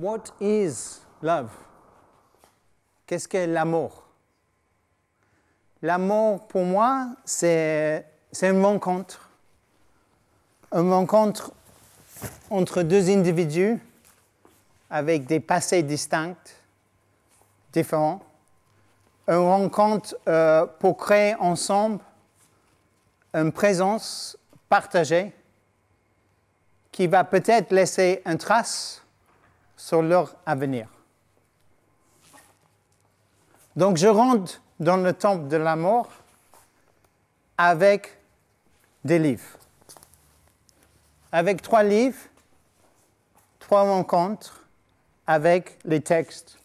What is love? Qu'est-ce que l'amour? L'amour, pour moi, c'est une rencontre. Une rencontre entre deux individus avec des passés distincts, différents. Une rencontre euh, pour créer ensemble une présence partagée qui va peut-être laisser une trace sur leur avenir. Donc je rentre dans le temple de la mort avec des livres. Avec trois livres, trois rencontres avec les textes.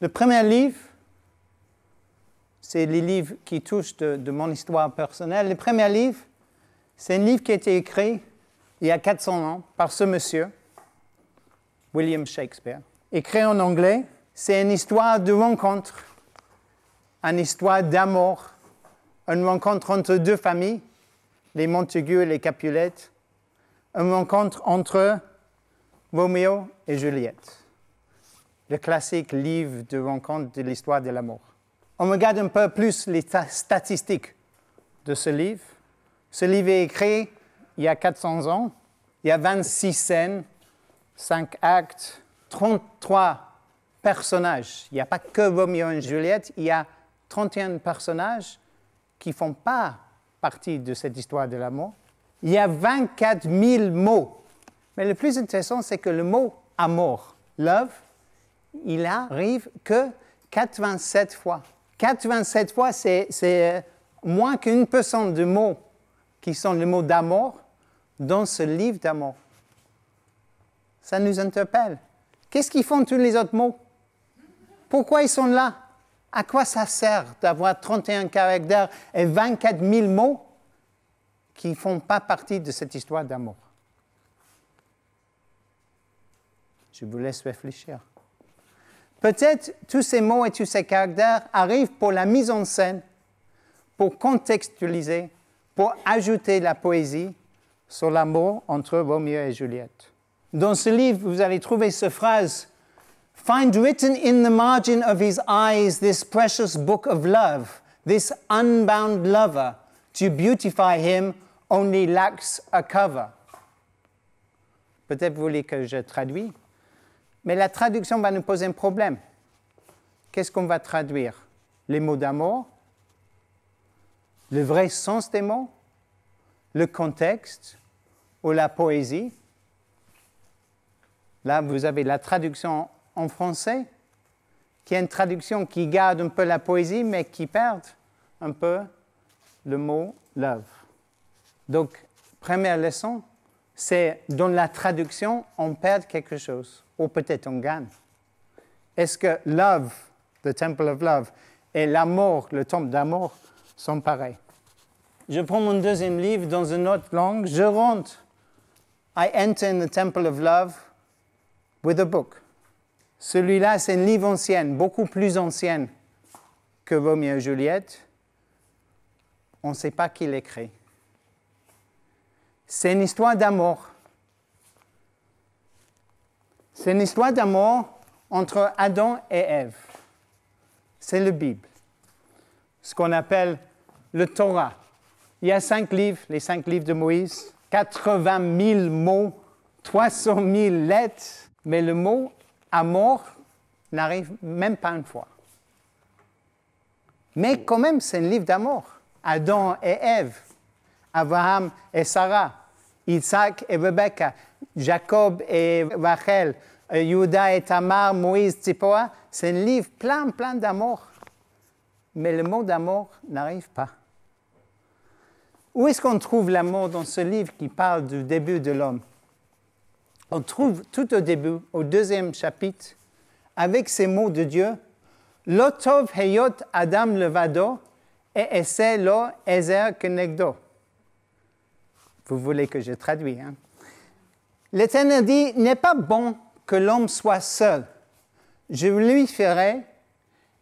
Le premier livre, c'est les livres qui touchent de, de mon histoire personnelle. Le premier livre, c'est un livre qui a été écrit il y a 400 ans par ce monsieur, William Shakespeare. Écrit en anglais, c'est une histoire de rencontre, une histoire d'amour, une rencontre entre deux familles, les Montaigu et les Capulet, une rencontre entre Romeo et Juliette, le classique livre de rencontre de l'histoire de l'amour. On regarde un peu plus les statistiques de ce livre. Ce livre est écrit il y a 400 ans, il y a 26 scènes, 5 actes, 33 personnages. Il n'y a pas que Romeo et Juliette, il y a 31 personnages qui ne font pas partie de cette histoire de l'amour. Il y a 24 000 mots. Mais le plus intéressant, c'est que le mot amour, love, il arrive que 87 fois. 87 fois, c'est moins qu'une personne de mots qui sont le mot d'amour dans ce livre d'amour. Ça nous interpelle. Qu'est-ce qu'ils font tous les autres mots Pourquoi ils sont là À quoi ça sert d'avoir 31 caractères et 24 000 mots qui ne font pas partie de cette histoire d'amour Je vous laisse réfléchir. Peut-être tous ces mots et tous ces caractères arrivent pour la mise en scène, pour contextualiser, pour ajouter la poésie, sur l'amour entre Roméo et Juliette. Dans ce livre, vous allez trouver cette phrase Find written in the margin of his eyes this precious book of love, this unbound lover. To beautify him only lacks a cover. Peut-être vous voulez que je traduis, mais la traduction va nous poser un problème. Qu'est-ce qu'on va traduire Les mots d'amour Le vrai sens des mots Le contexte ou la poésie. Là, vous avez la traduction en français, qui est une traduction qui garde un peu la poésie, mais qui perd un peu le mot love. Donc, première leçon, c'est dans la traduction, on perd quelque chose, ou peut-être on gagne. Est-ce que love, the temple of love, et l'amour, le temple d'amour, sont pareils Je prends mon deuxième livre dans une autre langue, je rentre I enter in the temple of love with a book. Celui-là, c'est une livre ancienne, beaucoup plus ancienne que Roméo et Juliette. On ne sait pas qui l'écrit. C'est une histoire d'amour. C'est une histoire d'amour entre Adam et Ève. C'est la Bible, ce qu'on appelle le Torah. Il y a cinq livres, les cinq livres de Moïse, 80 000 mots, 300 000 lettres, mais le mot amour n'arrive même pas une fois. Mais quand même, c'est un livre d'amour. Adam et Ève, Abraham et Sarah, Isaac et Rebecca, Jacob et Rachel, Yuda et Tamar, Moïse, Tzipoa, c'est un livre plein, plein d'amour. Mais le mot d'amour n'arrive pas. Où est-ce qu'on trouve l'amour dans ce livre qui parle du début de l'homme On trouve tout au début, au deuxième chapitre, avec ces mots de Dieu, Lotov heyot Adam levado et esse lo ezer kenegdo. Vous voulez que je traduise, hein? L'Éternel dit, n'est pas bon que l'homme soit seul. Je lui ferai,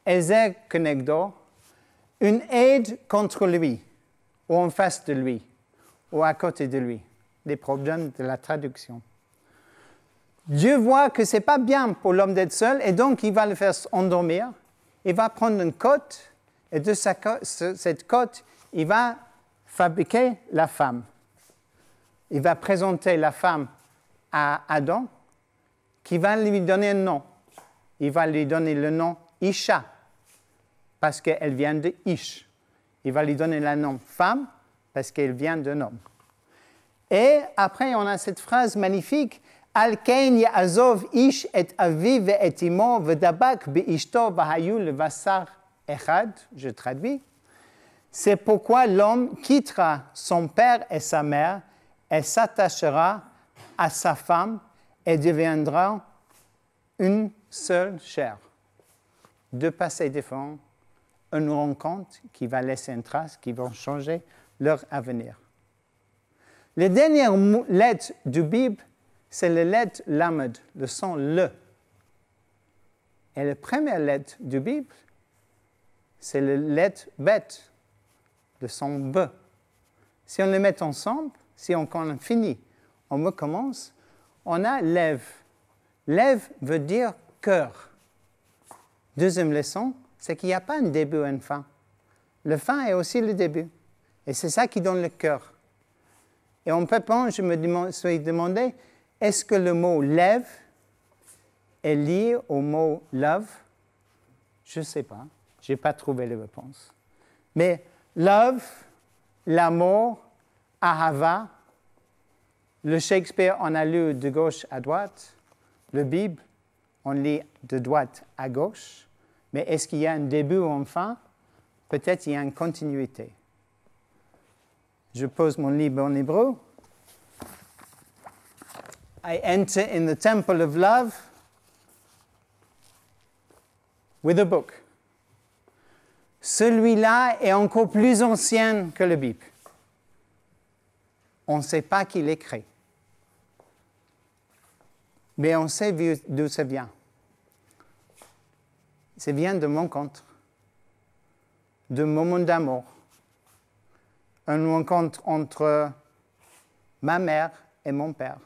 ezer kenegdo, une aide contre lui ou en face de lui, ou à côté de lui. Des problèmes de la traduction. Dieu voit que ce n'est pas bien pour l'homme d'être seul, et donc il va le faire endormir. Il va prendre une côte, et de cette côte, il va fabriquer la femme. Il va présenter la femme à Adam, qui va lui donner un nom. Il va lui donner le nom Isha, parce qu'elle vient de Ish. Il va lui donner le nom femme parce qu'elle vient d'un homme. Et après, on a cette phrase magnifique Al-kain Azov ish et aviv et v'dabak ishto v'hayul vassar echad. Je traduis. C'est pourquoi l'homme quittera son père et sa mère et s'attachera à sa femme et deviendra une seule chair. Deux passés différents, une rencontre qui va laisser une trace, qui va changer leur avenir. Les dernières lettres du Bible, c'est les lettre Lamed, le son le. Et la première lettre du Bible, c'est la lettre bet, le son b. Si on les met ensemble, si on, on finit, on recommence, on a lève. Lève veut dire cœur. Deuxième leçon, c'est qu'il n'y a pas un début et une fin. Le fin est aussi le début. Et c'est ça qui donne le cœur. Et on peut penser, je me suis demandé, est-ce que le mot lève est lié au mot love Je ne sais pas. Je n'ai pas trouvé les réponses. Mais love, l'amour, ahava, le Shakespeare, en a lu de gauche à droite. Le Bible, on lit de droite à gauche. Mais est-ce qu'il y a un début ou un fin Peut-être il y a une continuité. Je pose mon livre en hébreu. I enter in the temple of love with a book. Celui-là est encore plus ancien que le Bible. On ne sait pas qui l'écrit. Mais on sait d'où ça vient ça vient de compte, de moment d'amour, un rencontre entre ma mère et mon père,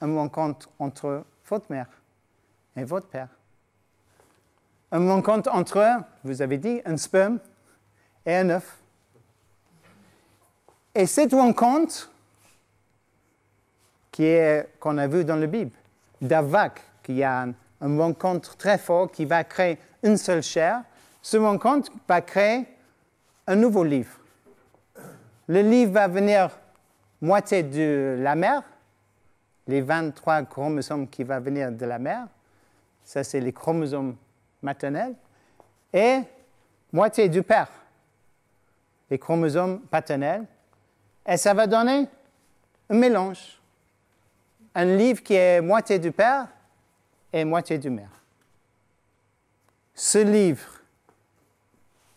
un rencontre entre votre mère et votre père, un rencontre entre, vous avez dit, un sperme et un œuf. Et cette rencontre, qui est qu'on a vu dans la Bible, d'Avak, qui a un un rencontre très fort qui va créer une seule chair. Ce rencontre va créer un nouveau livre. Le livre va venir moitié de la mère. les 23 chromosomes qui vont venir de la mère, ça c'est les chromosomes maternels, et moitié du père, les chromosomes paternels, et ça va donner un mélange. Un livre qui est moitié du père et moitié du mer. Ce livre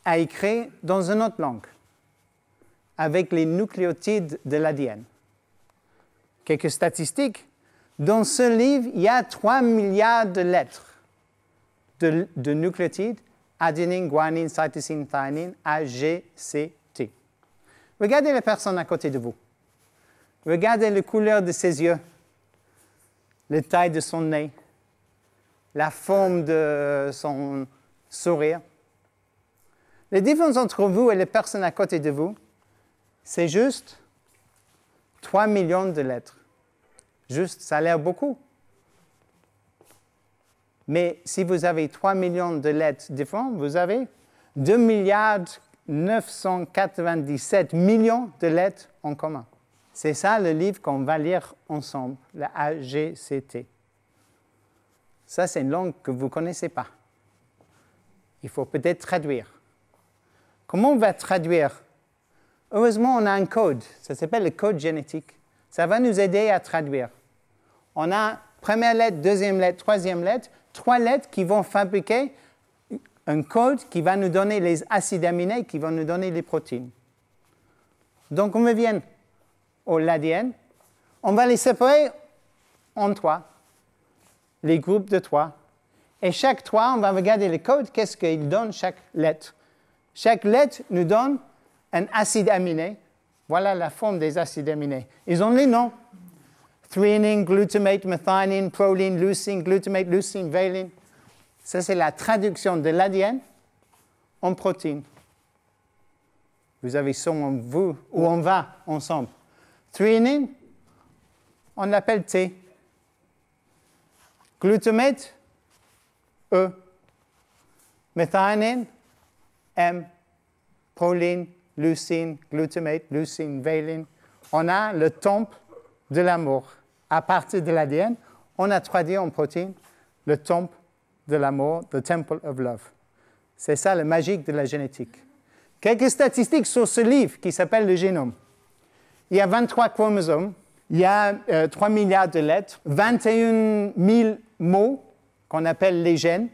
a écrit dans une autre langue, avec les nucléotides de l'ADN. Quelques statistiques. Dans ce livre, il y a 3 milliards de lettres de, nucléotides adénine, guanine, cytosine, thymine, T. Regardez la personne à côté de vous. Regardez la couleur de ses yeux, la taille de son nez, la forme de son sourire. Les différences entre vous et les personnes à côté de vous, c'est juste 3 millions de lettres. Juste, ça a l'air beaucoup. Mais si vous avez 3 millions de lettres différentes, vous avez 2 milliards 997 millions de lettres en commun. C'est ça le livre qu'on va lire ensemble, la AGCT. Ça, c'est une langue que vous ne connaissez pas. Il faut peut-être traduire. Comment on va traduire Heureusement, on a un code. Ça s'appelle le code génétique. Ça va nous aider à traduire. On a première lettre, deuxième lettre, troisième lettre, trois lettres qui vont fabriquer un code qui va nous donner les acides aminés, qui vont nous donner les protéines. Donc on revient au l'ADN, on va les séparer en trois les groupes de trois. Et chaque trois, on va regarder le code, qu'est-ce qu'il donne chaque lettre. Chaque lettre nous donne un acide aminé. Voilà la forme des acides aminés. Ils ont les noms. Threonine, glutamate, methionine, proline, leucine, glutamate, leucine, valine. Ça, c'est la traduction de l'ADN en protéine. Vous avez en vous, où on va ensemble. Threonine, on l'appelle T. Glutamate, E. méthanine, M. Proline, leucine, glutamate, leucine, valine. On a le temple de l'amour. À partir de l'ADN, on a traduit en protéines le temple de l'amour, the temple of love. C'est ça le magique de la génétique. Quelques statistiques sur ce livre qui s'appelle le génome. Il y a 23 chromosomes, il y a 3 euh, milliards de lettres, 21 000 mots qu'on appelle les gènes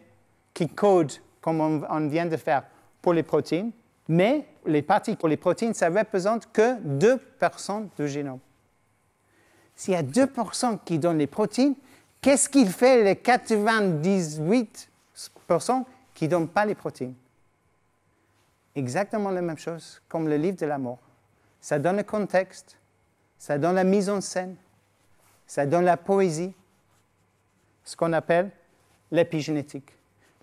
qui codent, comme on, vient de faire, pour les protéines, mais les parties pour les protéines, ça ne représente que 2% du génome. S'il y a 2% qui donnent les protéines, qu'est-ce qu'il fait les 98% qui ne donnent pas les protéines Exactement la même chose, comme le livre de la mort. Ça donne le contexte, ça donne la mise en scène, ça donne la poésie, ce qu'on appelle l'épigénétique.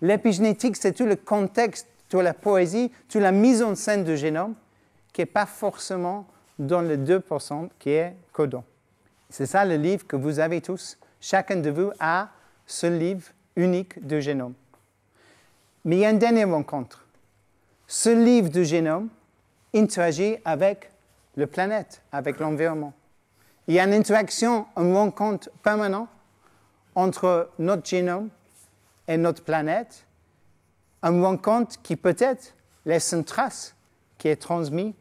L'épigénétique, c'est tout le contexte, toute la poésie, toute la mise en scène du génome qui n'est pas forcément dans le 2% qui est codon. C'est ça le livre que vous avez tous. Chacun de vous a ce livre unique du génome. Mais il y a une dernière rencontre. Ce livre du génome interagit avec la planète, avec l'environnement. Il y a une interaction, une rencontre permanente entre notre génome et notre planète, un rencontre qui peut-être laisse une trace qui est transmise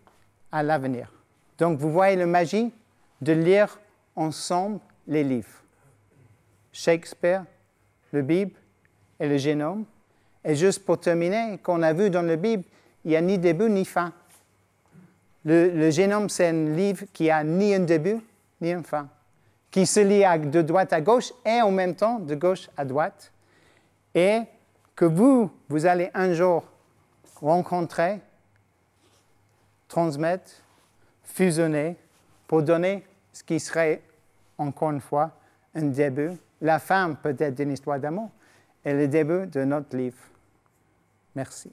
à l'avenir. Donc vous voyez la magie de lire ensemble les livres. Shakespeare, le Bible et le génome. Et juste pour terminer, qu'on a vu dans le Bible, il n'y a ni début ni fin. Le, génome, c'est un livre qui a ni un début ni une fin qui se lie de droite à gauche et en même temps de gauche à droite, et que vous, vous allez un jour rencontrer, transmettre, fusionner, pour donner ce qui serait, encore une fois, un début, la fin peut-être d'une histoire d'amour, et le début de notre livre. Merci.